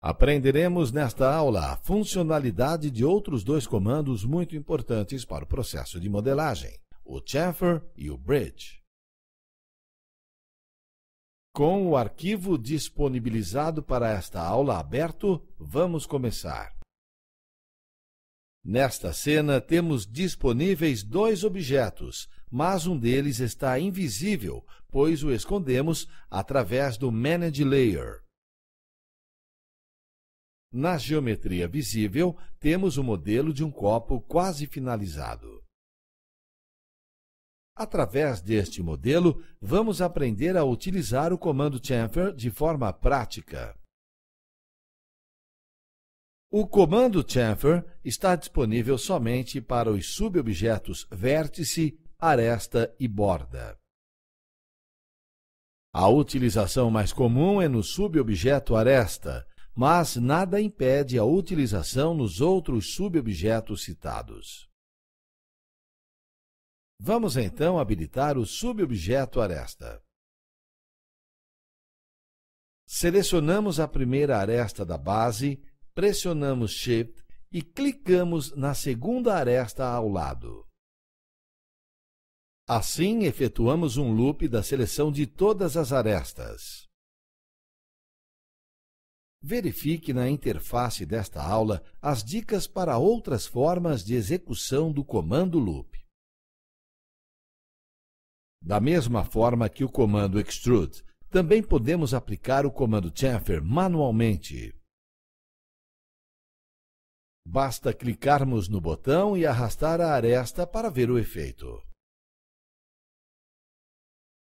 Aprenderemos nesta aula a funcionalidade de outros dois comandos muito importantes para o processo de modelagem, o chamfer e o bridge. Com o arquivo disponibilizado para esta aula aberto, vamos começar. Nesta cena, temos disponíveis dois objetos, mas um deles está invisível, pois o escondemos através do Manage Layer. Na geometria visível, temos o modelo de um copo quase finalizado. Através deste modelo, vamos aprender a utilizar o comando chamfer de forma prática. O comando chamfer está disponível somente para os subobjetos vértice, aresta e borda. A utilização mais comum é no subobjeto aresta, mas nada impede a utilização nos outros subobjetos citados. Vamos então habilitar o subobjeto aresta. Selecionamos a primeira aresta da base, pressionamos Shift e clicamos na segunda aresta ao lado. Assim, efetuamos um loop da seleção de todas as arestas. Verifique na interface desta aula as dicas para outras formas de execução do comando loop. Da mesma forma que o comando extrude, também podemos aplicar o comando chamfer manualmente. Basta clicarmos no botão e arrastar a aresta para ver o efeito.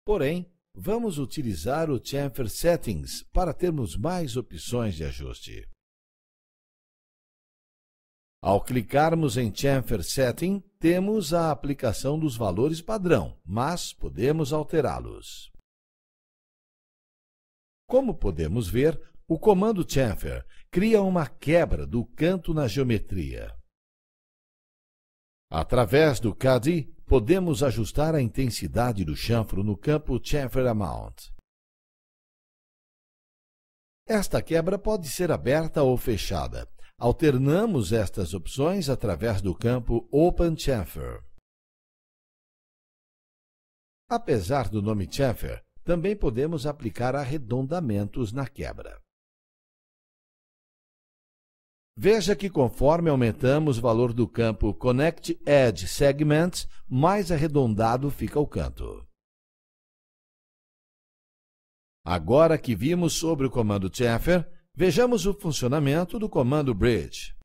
Porém, vamos utilizar o Chamfer Settings para termos mais opções de ajuste. Ao clicarmos em Chamfer Setting, temos a aplicação dos valores padrão, mas podemos alterá-los. Como podemos ver, o comando chamfer cria uma quebra do canto na geometria. Através do CAD, podemos ajustar a intensidade do chanfro no campo Chamfer Amount. Esta quebra pode ser aberta ou fechada. Alternamos estas opções através do campo Open Chamfer. Apesar do nome chamfer, também podemos aplicar arredondamentos na quebra. Veja que conforme aumentamos o valor do campo Connect Edge Segments, mais arredondado fica o canto. Agora que vimos sobre o comando Chaffer, vejamos o funcionamento do comando Bridge.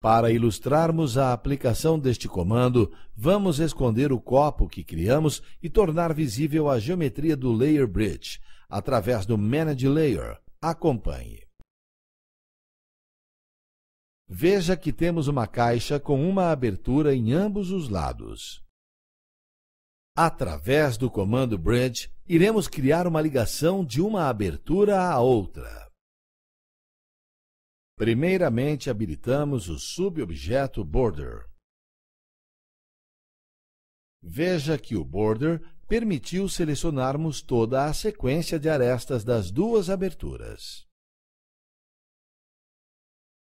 Para ilustrarmos a aplicação deste comando, vamos esconder o copo que criamos e tornar visível a geometria do Layer Bridge através do Manage Layer, acompanhe. Veja que temos uma caixa com uma abertura em ambos os lados. Através do comando bridge, iremos criar uma ligação de uma abertura à outra. Primeiramente, habilitamos o subobjeto border. Veja que o border permitiu selecionarmos toda a sequência de arestas das duas aberturas.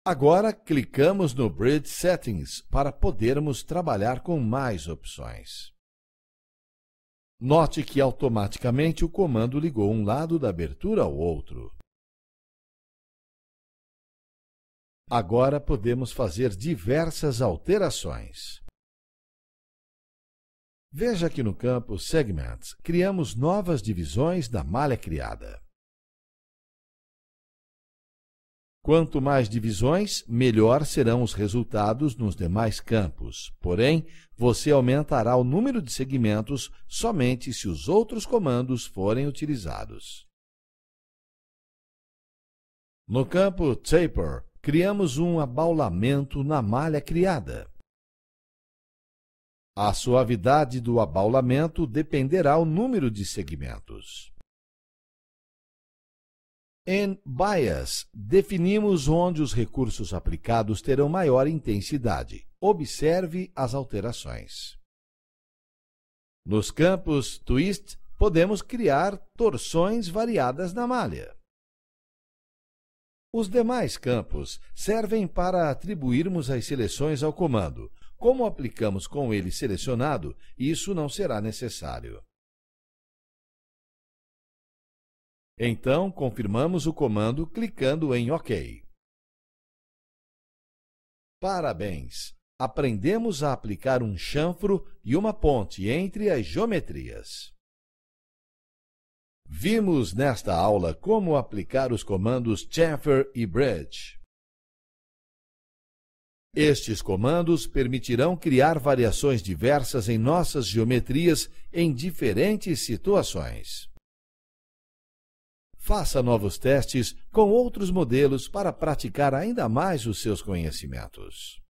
Agora clicamos no Bridge Settings para podermos trabalhar com mais opções. Note que automaticamente o comando ligou um lado da abertura ao outro. Agora podemos fazer diversas alterações. Veja que no campo Segments criamos novas divisões da malha criada. Quanto mais divisões, melhor serão os resultados nos demais campos. Porém, você aumentará o número de segmentos somente se os outros comandos forem utilizados. No campo Taper, criamos um abaulamento na malha criada. A suavidade do abaulamento dependerá o número de segmentos. Em bias, definimos onde os recursos aplicados terão maior intensidade. Observe as alterações. Nos campos twist, podemos criar torções variadas na malha. Os demais campos servem para atribuirmos as seleções ao comando, como aplicamos com ele selecionado, isso não será necessário. Então, confirmamos o comando clicando em OK. Parabéns! Aprendemos a aplicar um chanfro e uma ponte entre as geometrias. Vimos nesta aula como aplicar os comandos chamfer e bridge. Estes comandos permitirão criar variações diversas em nossas geometrias em diferentes situações. Faça novos testes com outros modelos para praticar ainda mais os seus conhecimentos.